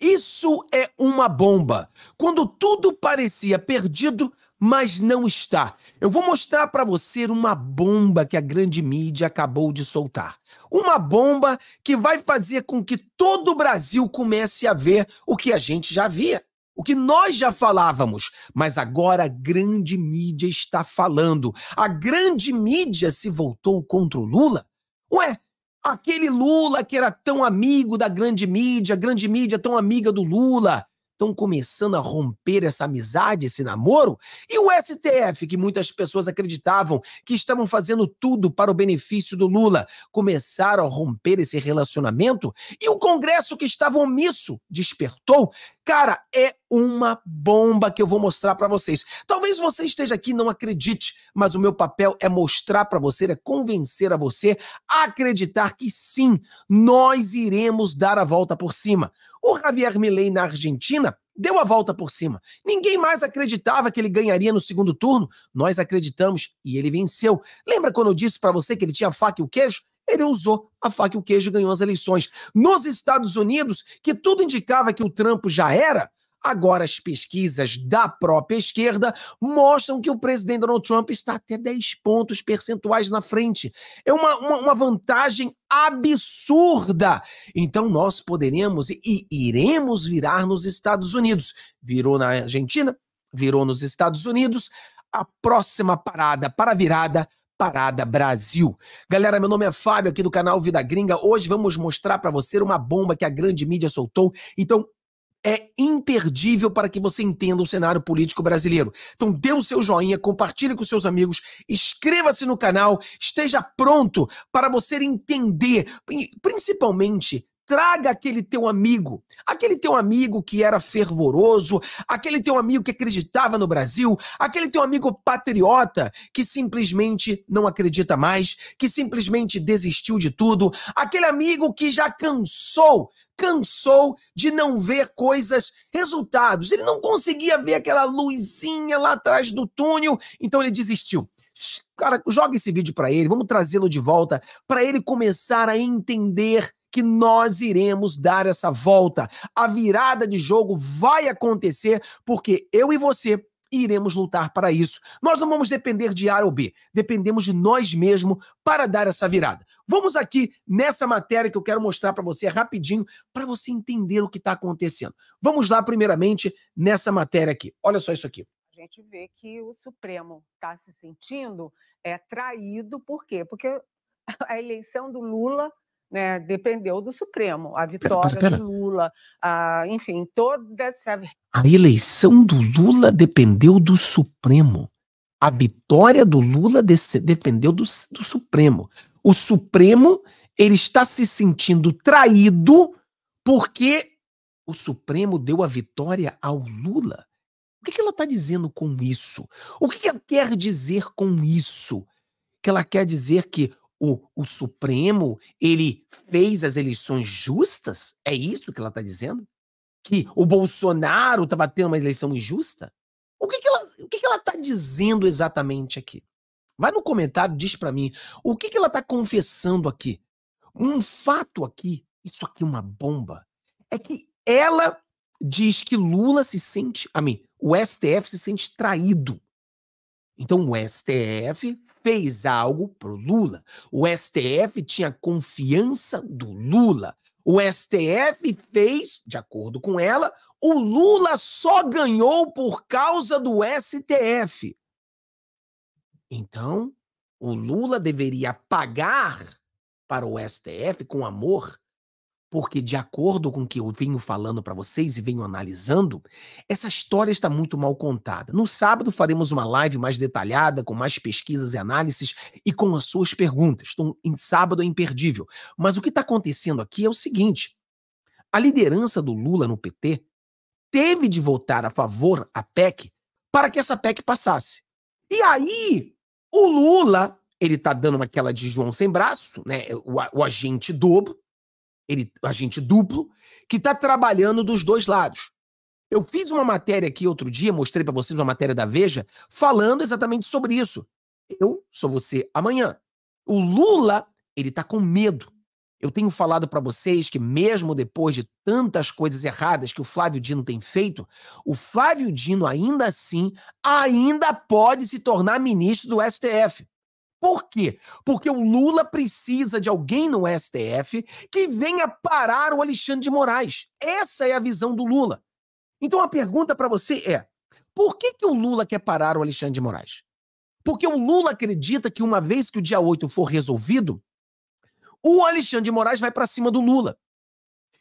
Isso é uma bomba. Quando tudo parecia perdido, mas não está. Eu vou mostrar para você uma bomba que a grande mídia acabou de soltar. Uma bomba que vai fazer com que todo o Brasil comece a ver o que a gente já via. O que nós já falávamos, mas agora a grande mídia está falando. A grande mídia se voltou contra o Lula? Ué, Aquele Lula que era tão amigo da grande mídia, grande mídia tão amiga do Lula, estão começando a romper essa amizade, esse namoro? E o STF, que muitas pessoas acreditavam que estavam fazendo tudo para o benefício do Lula, começaram a romper esse relacionamento? E o Congresso, que estava omisso, despertou? Cara, é uma bomba que eu vou mostrar para vocês. Talvez você esteja aqui e não acredite, mas o meu papel é mostrar para você, é convencer a você a acreditar que sim, nós iremos dar a volta por cima. O Javier Milei na Argentina deu a volta por cima. Ninguém mais acreditava que ele ganharia no segundo turno. Nós acreditamos e ele venceu. Lembra quando eu disse para você que ele tinha faca e o queijo? ele usou a faca e o queijo e ganhou as eleições. Nos Estados Unidos, que tudo indicava que o Trump já era, Agora, as pesquisas da própria esquerda mostram que o presidente Donald Trump está até 10 pontos percentuais na frente. É uma, uma, uma vantagem absurda. Então, nós poderemos e iremos virar nos Estados Unidos. Virou na Argentina, virou nos Estados Unidos. A próxima parada para a virada Parada Brasil. Galera, meu nome é Fábio aqui do canal Vida Gringa. Hoje vamos mostrar para você uma bomba que a grande mídia soltou. Então, é imperdível para que você entenda o cenário político brasileiro. Então dê o seu joinha, compartilhe com seus amigos, inscreva-se no canal, esteja pronto para você entender, principalmente traga aquele teu amigo, aquele teu amigo que era fervoroso, aquele teu amigo que acreditava no Brasil, aquele teu amigo patriota que simplesmente não acredita mais, que simplesmente desistiu de tudo, aquele amigo que já cansou, cansou de não ver coisas, resultados. Ele não conseguia ver aquela luzinha lá atrás do túnel, então ele desistiu cara, joga esse vídeo para ele, vamos trazê-lo de volta para ele começar a entender que nós iremos dar essa volta. A virada de jogo vai acontecer porque eu e você iremos lutar para isso. Nós não vamos depender de A ou B, dependemos de nós mesmos para dar essa virada. Vamos aqui nessa matéria que eu quero mostrar para você rapidinho, para você entender o que está acontecendo. Vamos lá, primeiramente, nessa matéria aqui. Olha só isso aqui. A gente vê que o Supremo está se sentindo é, traído, por quê? Porque a eleição do Lula né, dependeu do Supremo, a vitória pera, pera, pera. do Lula, a, enfim, toda essa. A eleição do Lula dependeu do Supremo. A vitória do Lula dependeu do, do Supremo. O Supremo ele está se sentindo traído porque o Supremo deu a vitória ao Lula. O que, que ela está dizendo com isso? O que, que ela quer dizer com isso? Que ela quer dizer que o, o Supremo ele fez as eleições justas? É isso que ela está dizendo? Que o Bolsonaro estava tendo uma eleição injusta? O que, que ela que, que está dizendo exatamente aqui? Vai no comentário, diz para mim o que, que ela está confessando aqui. Um fato aqui, isso aqui é uma bomba, é que ela diz que Lula se sente, a mim, o STF se sente traído. Então o STF fez algo pro Lula. O STF tinha confiança do Lula. O STF fez, de acordo com ela, o Lula só ganhou por causa do STF. Então, o Lula deveria pagar para o STF com amor porque, de acordo com o que eu venho falando para vocês e venho analisando, essa história está muito mal contada. No sábado faremos uma live mais detalhada, com mais pesquisas e análises e com as suas perguntas. Então, em sábado é imperdível. Mas o que está acontecendo aqui é o seguinte: a liderança do Lula no PT teve de votar a favor a PEC para que essa PEC passasse. E aí, o Lula, ele está dando aquela de João sem braço, né? O, o agente dobro, ele, agente duplo, que está trabalhando dos dois lados. Eu fiz uma matéria aqui outro dia, mostrei para vocês uma matéria da Veja, falando exatamente sobre isso. Eu sou você amanhã. O Lula, ele tá com medo. Eu tenho falado para vocês que mesmo depois de tantas coisas erradas que o Flávio Dino tem feito, o Flávio Dino ainda assim ainda pode se tornar ministro do STF. Por quê? Porque o Lula precisa de alguém no STF que venha parar o Alexandre de Moraes. Essa é a visão do Lula. Então a pergunta para você é: por que, que o Lula quer parar o Alexandre de Moraes? Porque o Lula acredita que uma vez que o dia 8 for resolvido, o Alexandre de Moraes vai para cima do Lula.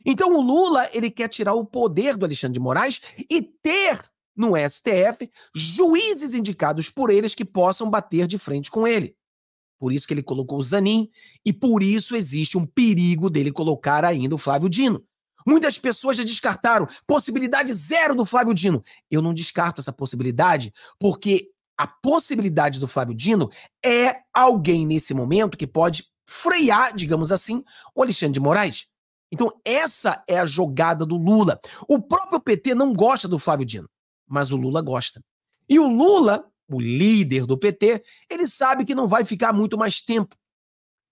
Então o Lula, ele quer tirar o poder do Alexandre de Moraes e ter no STF juízes indicados por eles que possam bater de frente com ele. Por isso que ele colocou o Zanin e por isso existe um perigo dele colocar ainda o Flávio Dino. Muitas pessoas já descartaram possibilidade zero do Flávio Dino. Eu não descarto essa possibilidade porque a possibilidade do Flávio Dino é alguém nesse momento que pode frear, digamos assim, o Alexandre de Moraes. Então, essa é a jogada do Lula. O próprio PT não gosta do Flávio Dino, mas o Lula gosta. E o Lula o líder do PT, ele sabe que não vai ficar muito mais tempo.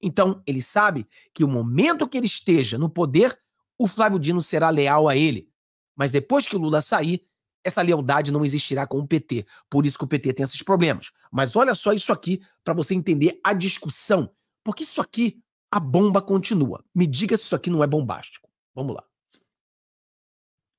Então, ele sabe que o momento que ele esteja no poder, o Flávio Dino será leal a ele. Mas depois que o Lula sair, essa lealdade não existirá com o PT. Por isso que o PT tem esses problemas. Mas olha só isso aqui para você entender a discussão. Porque isso aqui, a bomba continua. Me diga se isso aqui não é bombástico. Vamos lá.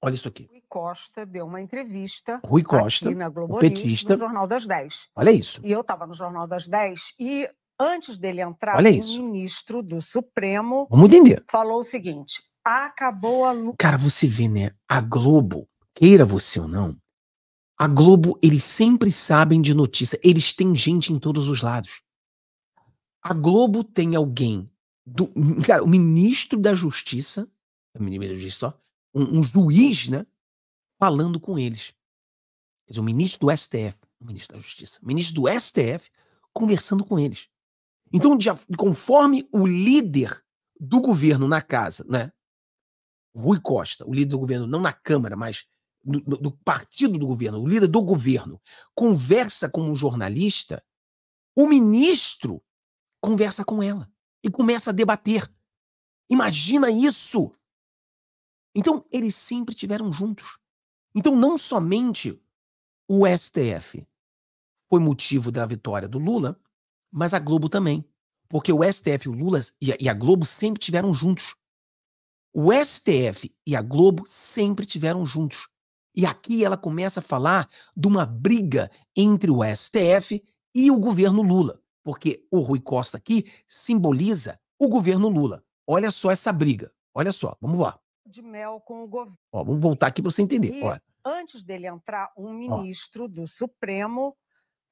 Olha isso aqui. Rui Costa deu uma entrevista Rui Costa, aqui na Globo o petista. no Jornal das 10. Olha isso. E eu estava no Jornal das 10 e antes dele entrar, Olha isso. o ministro do Supremo Vamos falou o seguinte: acabou a luta. Cara, você vê, né? A Globo, queira você ou não, a Globo, eles sempre sabem de notícia, eles têm gente em todos os lados. A Globo tem alguém do, cara, o ministro da Justiça, o ministro da Justiça, ó, um, um juiz, né, falando com eles. Quer dizer, o ministro do STF, o ministro da Justiça, o ministro do STF conversando com eles. Então, de conforme o líder do governo na casa, né, Rui Costa, o líder do governo, não na Câmara, mas do, do, partido do governo, o líder do governo, conversa com um jornalista, o ministro conversa com ela e começa a debater. Imagina isso! Então, eles sempre tiveram juntos. Então, não somente o STF foi motivo da vitória do Lula, mas a Globo também. Porque o STF, o Lula e a Globo sempre tiveram juntos. O STF e a Globo sempre tiveram juntos. E aqui ela começa a falar de uma briga entre o STF e o governo Lula, porque o Rui Costa aqui simboliza o governo Lula. Olha só essa briga. Olha só, vamos lá de mel com o governo. Ó, vamos voltar aqui para você entender. E, antes dele entrar, um ministro Ó. do Supremo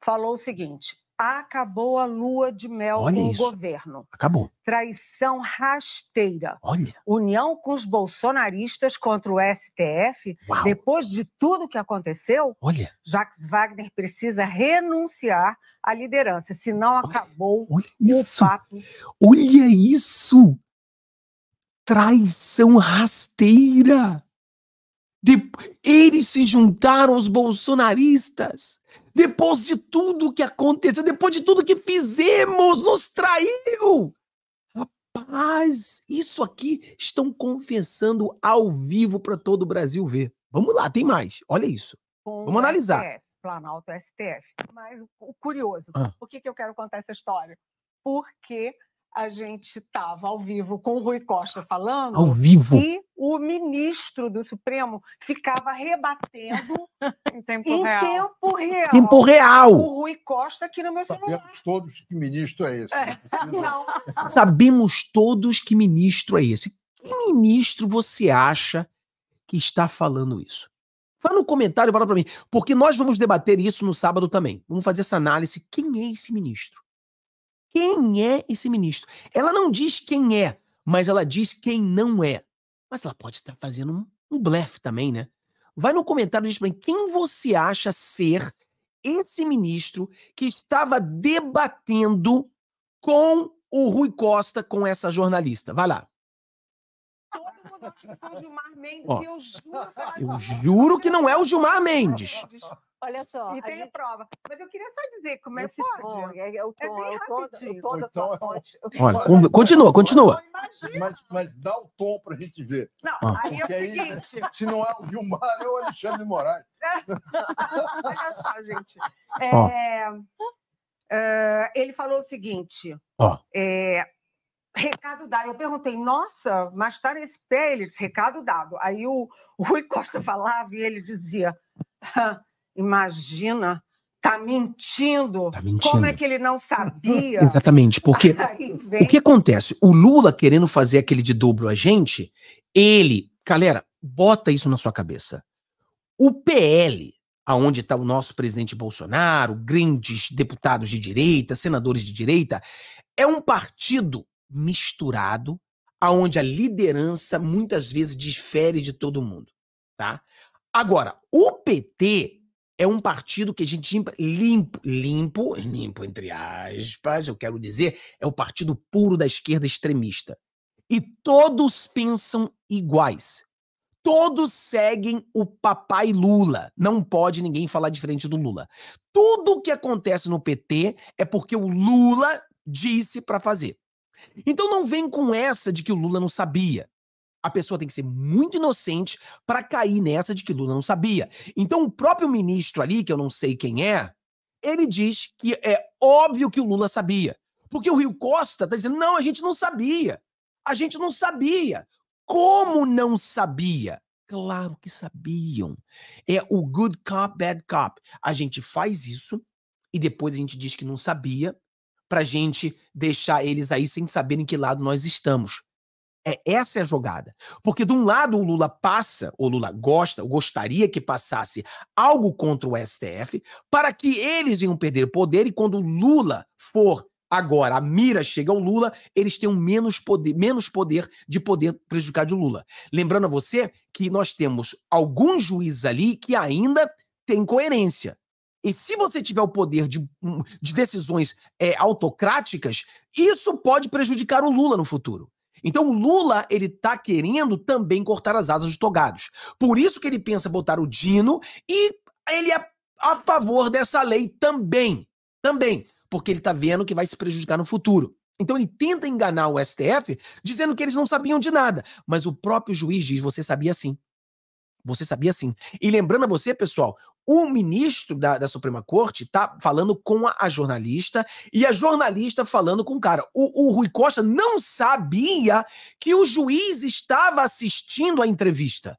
falou o seguinte: acabou a lua de mel Olha com isso. o governo. Acabou. Traição rasteira. Olha. União com os bolsonaristas contra o STF. Uau. Depois de tudo que aconteceu, Olha. Jacques Wagner precisa renunciar à liderança, senão Olha. acabou Olha o papo. Olha isso! traição rasteira. De... Eles se juntaram aos bolsonaristas. Depois de tudo que aconteceu, depois de tudo que fizemos, nos traiu. Rapaz, isso aqui estão confessando ao vivo para todo o Brasil ver. Vamos lá, tem mais. Olha isso. Com Vamos analisar. STF, é, Planalto é STF. Mas o curioso, ah. por que, que eu quero contar essa história? Porque a gente estava ao vivo com o Rui Costa falando. Ao vivo. E o ministro do Supremo ficava rebatendo em tempo em real. Tempo real. Tempo real. O Rui Costa aqui no meu celular. Sabemos todos que ministro é esse. É. Né? Não. Sabemos todos que ministro é esse. Que ministro você acha que está falando isso? Fala no comentário e fala para mim, porque nós vamos debater isso no sábado também. Vamos fazer essa análise. Quem é esse ministro? quem é esse ministro. Ela não diz quem é, mas ela diz quem não é. Mas ela pode estar fazendo um, um blefe também, né? Vai no comentário e diz para mim quem você acha ser esse ministro que estava debatendo com o Rui Costa, com essa jornalista. Vai lá. Gilmar Mendes, eu juro. Eu juro que não é o Gilmar né, Mendes. Olha só. E tem a, gente... prova. Mas eu queria só dizer como é que pode. é, é o tom, é, é o é tom, é da sua então é Olha, continua, continua. Mas, mas, dá o tom para a gente ver. Não, ah. aí Porque é o seguinte. Aí, se não é o Gilmar, é o Alexandre Moraes. Olha só, gente. É, uh, ele falou o seguinte. Oh. É, Recado dado. Eu perguntei, nossa, mas tá nesse pé. Ele disse, recado dado. Aí o, o Rui Costa falava e ele dizia, ah, imagina, tá mentindo. tá mentindo. Como é que ele não sabia? Exatamente, porque vem... o que acontece? O Lula querendo fazer aquele de dobro a gente, ele, galera, bota isso na sua cabeça. O PL, aonde está o nosso presidente Bolsonaro, grandes deputados de direita, senadores de direita, é um partido misturado, aonde a liderança muitas vezes difere de todo mundo, tá? Agora, o PT é um partido que a gente limpo, limpo, limpo entre aspas, eu quero dizer, é o partido puro da esquerda extremista. E todos pensam iguais. Todos seguem o papai Lula. Não pode ninguém falar diferente do Lula. Tudo o que acontece no PT é porque o Lula disse para fazer. Então não vem com essa de que o Lula não sabia. A pessoa tem que ser muito inocente para cair nessa de que Lula não sabia. Então o próprio ministro ali, que eu não sei quem é, ele diz que é óbvio que o Lula sabia. Porque o Rio Costa está dizendo: não, a gente não sabia. A gente não sabia. Como não sabia? Claro que sabiam. É o good cop, bad cop. A gente faz isso e depois a gente diz que não sabia para gente deixar eles aí sem saber em que lado nós estamos. É, essa é a jogada. Porque de um lado o Lula passa, ou Lula gosta, ou gostaria que passasse algo contra o STF, para que eles venham perder o poder e quando o Lula for agora, a mira chega ao Lula, eles tenham menos poder, menos poder de poder prejudicar de Lula. Lembrando a você que nós temos alguns juízes ali que ainda têm coerência. E se você tiver o poder de, hum, de decisões é, autocráticas, isso pode prejudicar o Lula no futuro. Então o Lula, ele tá querendo também cortar as asas de togados. Por isso que ele pensa botar o Dino e ele é a favor dessa lei também. Também. Porque ele tá vendo que vai se prejudicar no futuro. Então ele tenta enganar o STF dizendo que eles não sabiam de nada. Mas o próprio juiz diz: você sabia sim. Você sabia sim. E lembrando a você, pessoal, o ministro da, da Suprema Corte está falando com a, a, jornalista e a jornalista falando com o cara. O, o Rui Costa não sabia que o juiz estava assistindo a entrevista.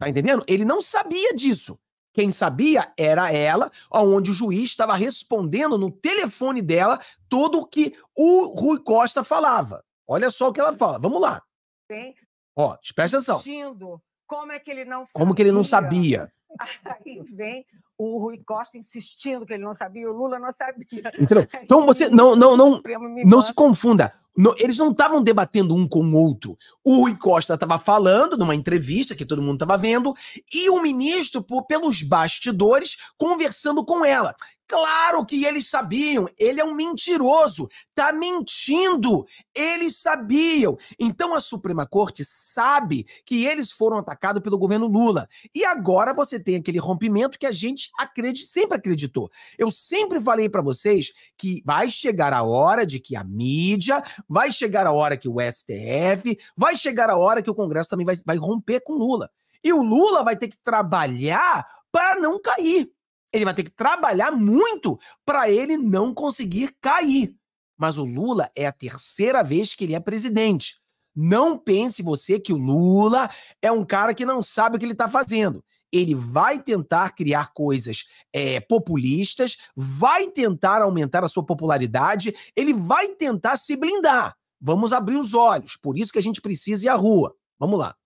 Tá entendendo? Ele não sabia disso. Quem sabia era ela, onde o juiz estava respondendo no telefone dela tudo o que o Rui Costa falava. Olha só o que ela fala. Vamos lá. Bem, Ó, presta atenção. Assistindo como é que ele não sabia? Como que ele não sabia? Aí vem o Rui Costa insistindo que ele não sabia, o Lula não sabia. Entendeu? Então você não não não não se confunda. eles não estavam debatendo um com o outro. O Rui Costa estava falando numa entrevista que todo mundo estava vendo e o ministro, por, pelos bastidores, conversando com ela. Claro que eles sabiam. Ele é um mentiroso. Tá mentindo. Eles sabiam. Então a Suprema Corte sabe que eles foram atacados pelo governo Lula. E agora você tem aquele rompimento que a gente acredita, sempre acreditou. Eu sempre falei para vocês que vai chegar a hora de que a mídia, vai chegar a hora que o STF, vai chegar a hora que o Congresso também vai, vai romper com Lula. E o Lula vai ter que trabalhar para não cair. Ele vai ter que trabalhar muito para ele não conseguir cair. Mas o Lula é a terceira vez que ele é presidente. Não pense você que o Lula é um cara que não sabe o que ele está fazendo. Ele vai tentar criar coisas é, populistas, vai tentar aumentar a sua popularidade, ele vai tentar se blindar. Vamos abrir os olhos. Por isso que a gente precisa ir à rua. Vamos lá.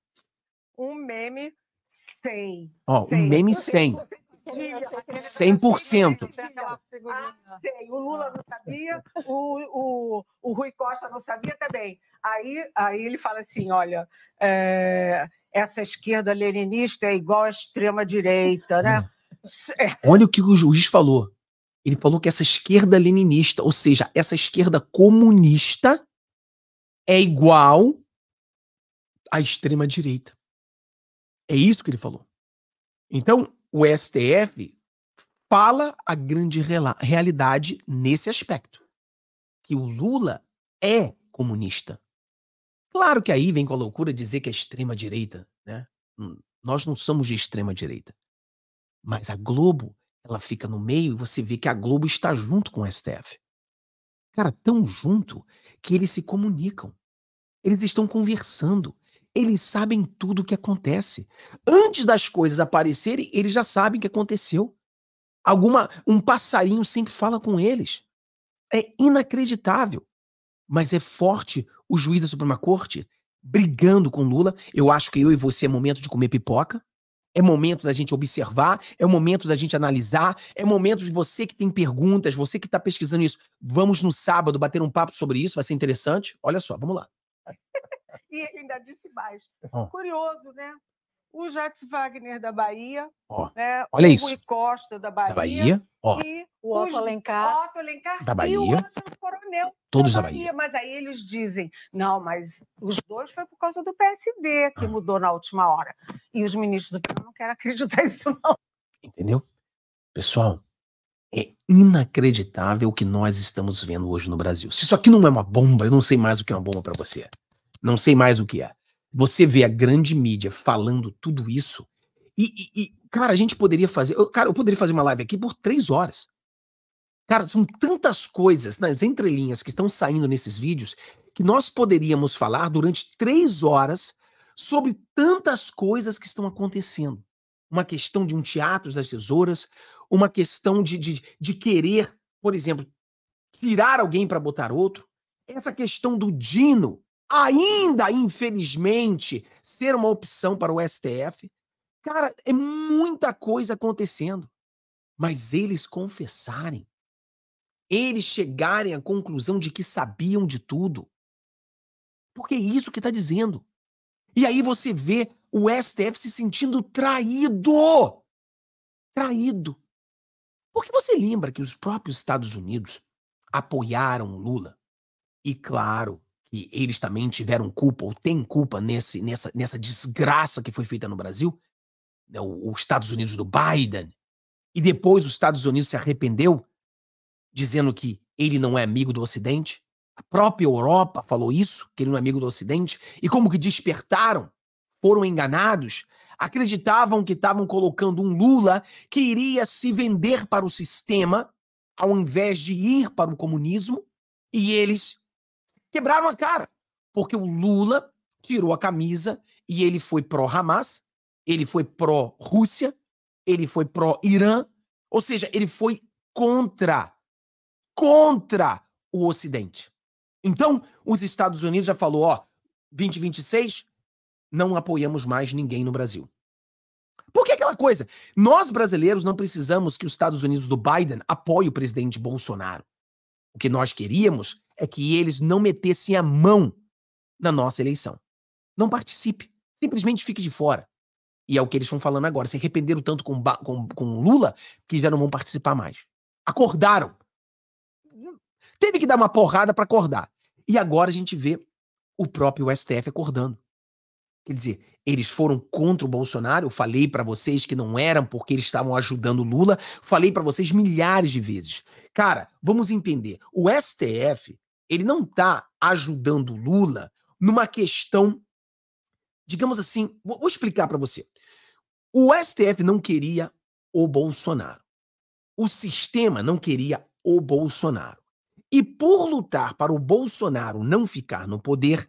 Um meme 100. Ó, oh, um meme 100. Você 100%. Ah, sei. O Lula não sabia, o, o, o Rui Costa não sabia também. Aí, aí ele fala assim: olha, é, essa esquerda leninista é igual à extrema-direita, né? Hum. É. Olha o que o juiz falou. Ele falou que essa esquerda leninista, ou seja, essa esquerda comunista, é igual à extrema-direita. É isso que ele falou. Então, o STF fala a grande realidade nesse aspecto, que o Lula é comunista. Claro que aí vem com a loucura dizer que é extrema direita, né? Nós não somos de extrema direita. Mas a Globo, ela fica no meio e você vê que a Globo está junto com o STF. Cara, tão junto que eles se comunicam. Eles estão conversando eles sabem tudo o que acontece. Antes das coisas aparecerem, eles já sabem o que aconteceu. Alguma, um passarinho sempre fala com eles. É inacreditável. Mas é forte o juiz da Suprema Corte brigando com Lula. Eu acho que eu e você é momento de comer pipoca. É momento da gente observar, é momento da gente analisar, é momento de você que tem perguntas, você que está pesquisando isso. Vamos no sábado bater um papo sobre isso, vai ser interessante. Olha só, vamos lá. e ele ainda disse mais. Curioso, né? O Jax Wagner da Bahia, oh. né? Olha o isso. Rui Costa da Bahia, da Bahia. Oh. e o Otto Alencar, Otto Alencar da Bahia. e o Ângelo Coronel Todos da Bahia. da Bahia. Mas aí eles dizem, não, mas os dois foi por causa do PSD que ah. mudou na última hora. E os ministros do PSD não querem acreditar nisso, não. Entendeu? Pessoal, é inacreditável o que nós estamos vendo hoje no Brasil. Se isso aqui não é uma bomba, eu não sei mais o que é uma bomba para você não sei mais o que é. Você vê a grande mídia falando tudo isso e, e, e cara, a gente poderia fazer, eu, cara, eu poderia fazer uma live aqui por três horas. Cara, são tantas coisas nas né, entrelinhas que estão saindo nesses vídeos que nós poderíamos falar durante três horas sobre tantas coisas que estão acontecendo. Uma questão de um teatro das tesouras, uma questão de, de, de querer, por exemplo, tirar alguém para botar outro. Essa questão do Dino ainda, infelizmente, ser uma opção para o STF. Cara, é muita coisa acontecendo. Mas eles confessarem, eles chegarem à conclusão de que sabiam de tudo. Porque é isso que está dizendo. E aí você vê o STF se sentindo traído. Traído. Porque você lembra que os próprios Estados Unidos apoiaram Lula. E claro, que eles também tiveram culpa ou têm culpa nesse, nessa, nessa desgraça que foi feita no Brasil, né, os Estados Unidos do Biden, e depois os Estados Unidos se arrependeu, dizendo que ele não é amigo do Ocidente. A própria Europa falou isso, que ele não é amigo do Ocidente, e como que despertaram, foram enganados, acreditavam que estavam colocando um Lula que iria se vender para o sistema ao invés de ir para o comunismo, e eles quebraram a cara, porque o Lula tirou a camisa e ele foi pró-Hamas, ele foi pró-Rússia, ele foi pró-Irã, ou seja, ele foi contra, contra o Ocidente. Então, os Estados Unidos já falou, ó, 2026, não apoiamos mais ninguém no Brasil. Por que aquela coisa? Nós brasileiros não precisamos que os Estados Unidos do Biden apoie o presidente Bolsonaro. O que nós queríamos é que eles não metessem a mão na nossa eleição. Não participe, simplesmente fique de fora. E é o que eles estão falando agora. Se arrependeram tanto com, com, com Lula que já não vão participar mais. Acordaram. Teve que dar uma porrada para acordar. E agora a gente vê o próprio STF acordando. Quer dizer, eles foram contra o Bolsonaro. Eu falei para vocês que não eram porque eles estavam ajudando Lula. Falei para vocês milhares de vezes. Cara, vamos entender. O STF, ele não está ajudando Lula numa questão, digamos assim, vou, vou explicar para você. O STF não queria o Bolsonaro. O sistema não queria o Bolsonaro. E por lutar para o Bolsonaro não ficar no poder,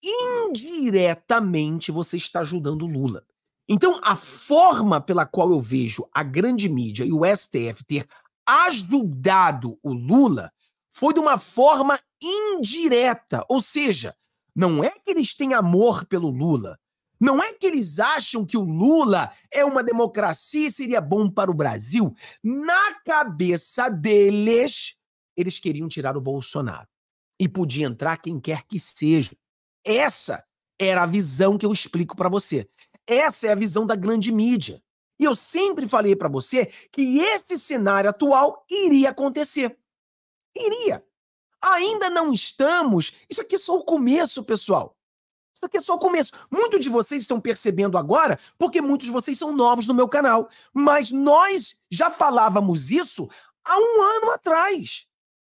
indiretamente você está ajudando Lula. Então, a forma pela qual eu vejo a grande mídia e o STF ter ajudado o Lula foi de uma forma indireta. Ou seja, não é que eles têm amor pelo Lula. Não é que eles acham que o Lula é uma democracia e seria bom para o Brasil. Na cabeça deles, eles queriam tirar o Bolsonaro. E podia entrar quem quer que seja. Essa era a visão que eu explico para você. Essa é a visão da grande mídia. E eu sempre falei para você que esse cenário atual iria acontecer. Iria. Ainda não estamos. Isso aqui é só o começo, pessoal. Isso aqui é só o começo. Muitos de vocês estão percebendo agora, porque muitos de vocês são novos no meu canal. Mas nós já falávamos isso há um ano atrás.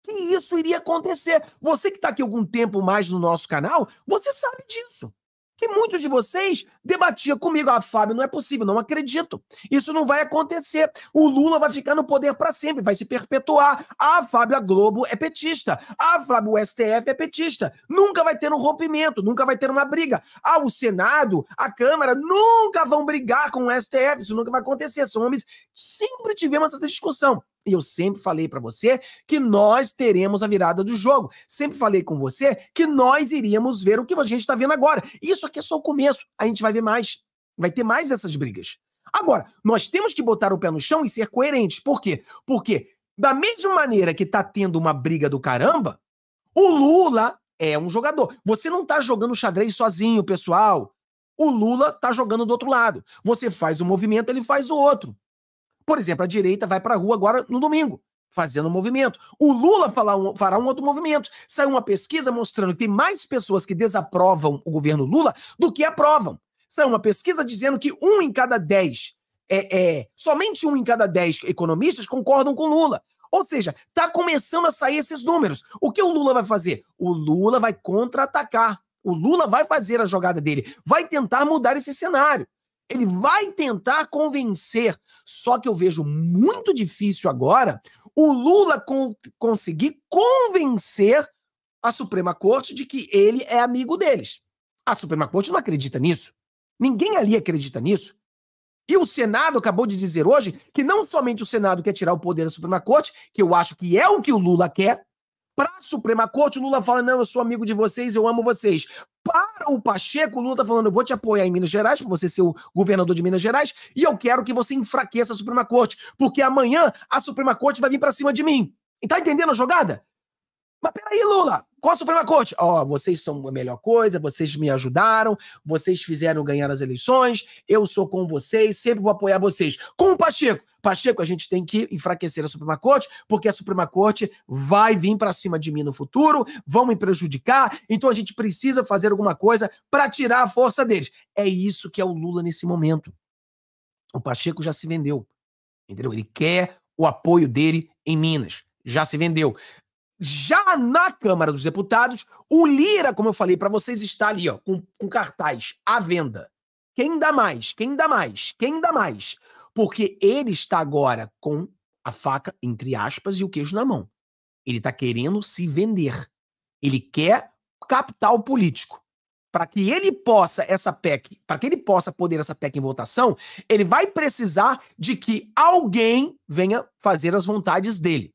Que isso iria acontecer. Você que está aqui algum tempo mais no nosso canal, você sabe disso que muitos de vocês debatiam comigo. Ah, Fábio, não é possível, não acredito. Isso não vai acontecer. O Lula vai ficar no poder para sempre, vai se perpetuar. Ah, Fábio, a Globo é petista. Ah, Fábio, o STF é petista. Nunca vai ter um rompimento, nunca vai ter uma briga. Ah, o Senado, a Câmara, nunca vão brigar com o STF. Isso nunca vai acontecer. São homens. Sempre tivemos essa discussão. E eu sempre falei para você que nós teremos a virada do jogo. Sempre falei com você que nós iríamos ver o que a gente está vendo agora. Isso aqui é só o começo. A gente vai ver mais. Vai ter mais dessas brigas. Agora, nós temos que botar o pé no chão e ser coerentes. Por quê? Porque, da mesma maneira que tá tendo uma briga do caramba, o Lula é um jogador. Você não tá jogando xadrez sozinho, pessoal. O Lula tá jogando do outro lado. Você faz um movimento, ele faz o outro. Por exemplo, a direita vai para a rua agora no domingo, fazendo um movimento. O Lula um, fará um outro movimento. Saiu uma pesquisa mostrando que tem mais pessoas que desaprovam o governo Lula do que aprovam. Saiu uma pesquisa dizendo que um em cada dez, é, é somente um em cada dez economistas concordam com Lula. Ou seja, está começando a sair esses números. O que o Lula vai fazer? O Lula vai contra-atacar. O Lula vai fazer a jogada dele, vai tentar mudar esse cenário. Ele vai tentar convencer. Só que eu vejo muito difícil agora o Lula con conseguir convencer a Suprema Corte de que ele é amigo deles. A Suprema Corte não acredita nisso. Ninguém ali acredita nisso. E o Senado acabou de dizer hoje que não somente o Senado quer tirar o poder da Suprema Corte, que eu acho que é o que o Lula quer, para a Suprema Corte, o Lula fala: não, eu sou amigo de vocês, eu amo vocês. Para o Pacheco, o Lula está falando: eu vou te apoiar em Minas Gerais, para você ser o governador de Minas Gerais, e eu quero que você enfraqueça a Suprema Corte, porque amanhã a Suprema Corte vai vir para cima de mim. E tá entendendo a jogada? Mas peraí, Lula, qual a Suprema Corte? Ó, oh, vocês são a melhor coisa, vocês me ajudaram, vocês fizeram ganhar as eleições, eu sou com vocês, sempre vou apoiar vocês. Com o Pacheco. Pacheco, a gente tem que enfraquecer a Suprema Corte, porque a Suprema Corte vai vir para cima de mim no futuro, vão me prejudicar, então a gente precisa fazer alguma coisa para tirar a força deles. É isso que é o Lula nesse momento. O Pacheco já se vendeu. Entendeu? Ele quer o apoio dele em Minas já se vendeu. Já na Câmara dos Deputados, o Lira, como eu falei para vocês, está ali, ó, com, com cartaz à venda. Quem dá mais? Quem dá mais? Quem dá mais? Porque ele está agora com a faca, entre aspas, e o queijo na mão. Ele está querendo se vender. Ele quer capital político. Para que ele possa essa PEC, para que ele possa poder essa PEC em votação, ele vai precisar de que alguém venha fazer as vontades dele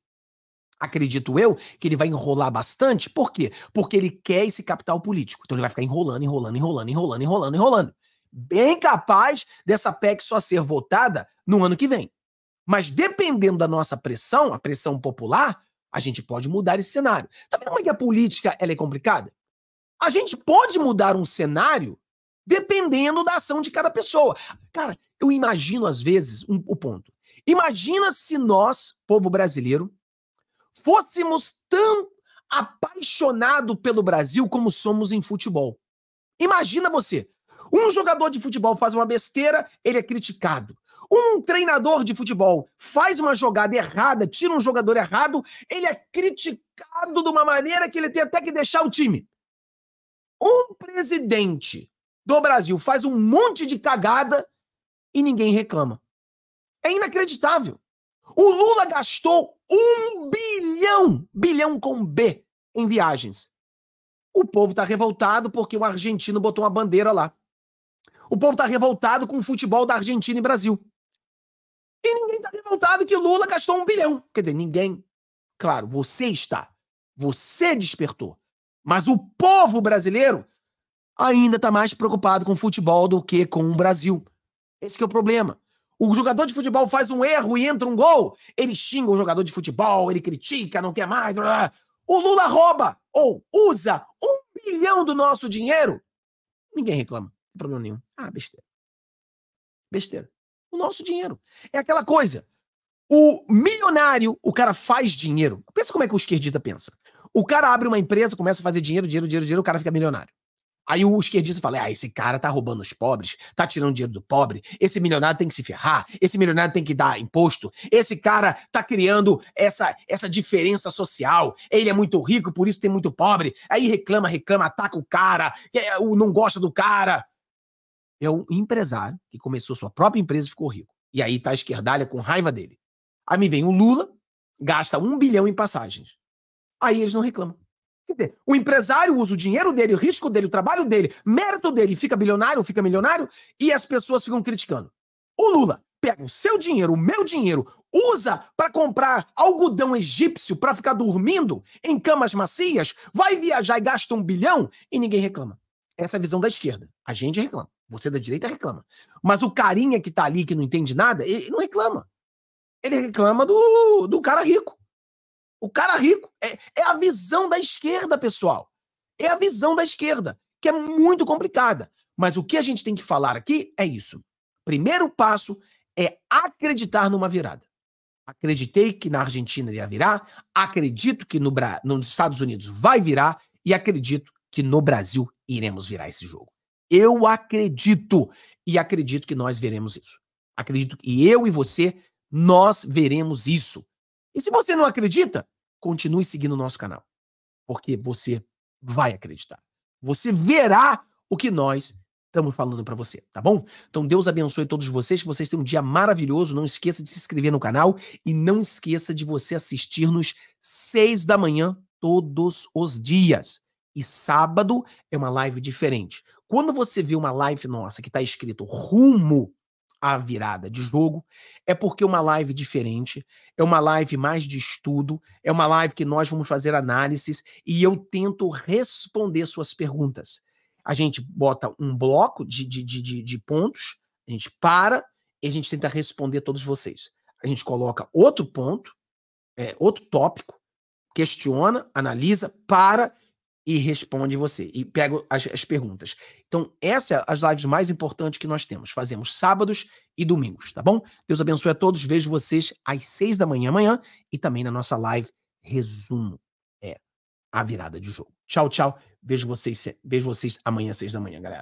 acredito eu, que ele vai enrolar bastante. Por quê? Porque ele quer esse capital político. Então ele vai ficar enrolando, enrolando, enrolando, enrolando, enrolando, enrolando. Bem capaz dessa PEC só ser votada no ano que vem. Mas dependendo da nossa pressão, a pressão popular, a gente pode mudar esse cenário. Tá vendo como é que a política ela é complicada? A gente pode mudar um cenário dependendo da ação de cada pessoa. Cara, eu imagino às vezes um, o ponto. Imagina se nós, povo brasileiro, fôssemos tão apaixonado pelo Brasil como somos em futebol. Imagina você, um jogador de futebol faz uma besteira, ele é criticado. Um treinador de futebol faz uma jogada errada, tira um jogador errado, ele é criticado de uma maneira que ele tem até que deixar o time. Um presidente do Brasil faz um monte de cagada e ninguém reclama. É inacreditável. O Lula gastou um bilhão, bilhão com B, em viagens. O povo está revoltado porque o argentino botou uma bandeira lá. O povo está revoltado com o futebol da Argentina e Brasil. E ninguém está revoltado que Lula gastou um bilhão. Quer dizer, ninguém. Claro, você está. Você despertou. Mas o povo brasileiro ainda está mais preocupado com o futebol do que com o Brasil. Esse é o problema o jogador de futebol faz um erro e entra um gol, ele xinga o jogador de futebol, ele critica, não quer mais. Blá, blá. O Lula rouba ou usa um bilhão do nosso dinheiro, ninguém reclama, não tem problema nenhum. Ah, besteira. Besteira. O nosso dinheiro. É aquela coisa. O milionário, o cara faz dinheiro. Pensa como é que o esquerdista pensa. O cara abre uma empresa, começa a fazer dinheiro, dinheiro, dinheiro, dinheiro, o cara fica milionário. Aí o esquerdista fala: ah, esse cara tá roubando os pobres, tá tirando dinheiro do pobre, esse milionário tem que se ferrar, esse milionário tem que dar imposto, esse cara tá criando essa, essa diferença social, ele é muito rico, por isso tem muito pobre. Aí reclama, reclama, ataca o cara, é, não gosta do cara. É um empresário que começou sua própria empresa e ficou rico. E aí tá a esquerdalha com raiva dele. Aí me vem o Lula, gasta um bilhão em passagens. Aí eles não reclamam. O empresário usa o dinheiro dele, o risco dele, o trabalho dele, mérito dele, fica bilionário, fica milionário, e as pessoas ficam criticando. O Lula pega o seu dinheiro, o meu dinheiro, usa para comprar algodão egípcio para ficar dormindo em camas macias, vai viajar e gasta um bilhão e ninguém reclama. Essa é a visão da esquerda. A gente reclama. Você da direita reclama. Mas o carinha que tá ali, que não entende nada, ele não reclama. Ele reclama do, do cara rico. O cara rico. É, é a visão da esquerda, pessoal. É a visão da esquerda, que é muito complicada. Mas o que a gente tem que falar aqui é isso. Primeiro passo é acreditar numa virada. Acreditei que na Argentina ia virar, acredito que no Bra... nos Estados Unidos vai virar e acredito que no Brasil iremos virar esse jogo. Eu acredito e acredito que nós veremos isso. Acredito que eu e você nós veremos isso. E se você não acredita, continue seguindo o nosso canal, porque você vai acreditar. Você verá o que nós estamos falando para você, tá bom? Então Deus abençoe todos vocês, que vocês tenham um dia maravilhoso, não esqueça de se inscrever no canal e não esqueça de você assistir-nos seis da manhã todos os dias. E sábado é uma live diferente. Quando você vê uma live nossa que está escrito rumo a virada de jogo, é porque é uma live diferente, é uma live mais de estudo, é uma live que nós vamos fazer análises e eu tento responder suas perguntas. A gente bota um bloco de, de, de, de, pontos, a gente para e a gente tenta responder todos vocês. A gente coloca outro ponto, é, outro tópico, questiona, analisa, para e responde você. E pego as, as perguntas. Então, essas são é as lives mais importantes que nós temos. Fazemos sábados e domingos, tá bom? Deus abençoe a todos. Vejo vocês às seis da manhã amanhã e também na nossa live resumo. É a virada de jogo. Tchau, tchau. Vejo vocês, vejo vocês amanhã às seis da manhã, galera.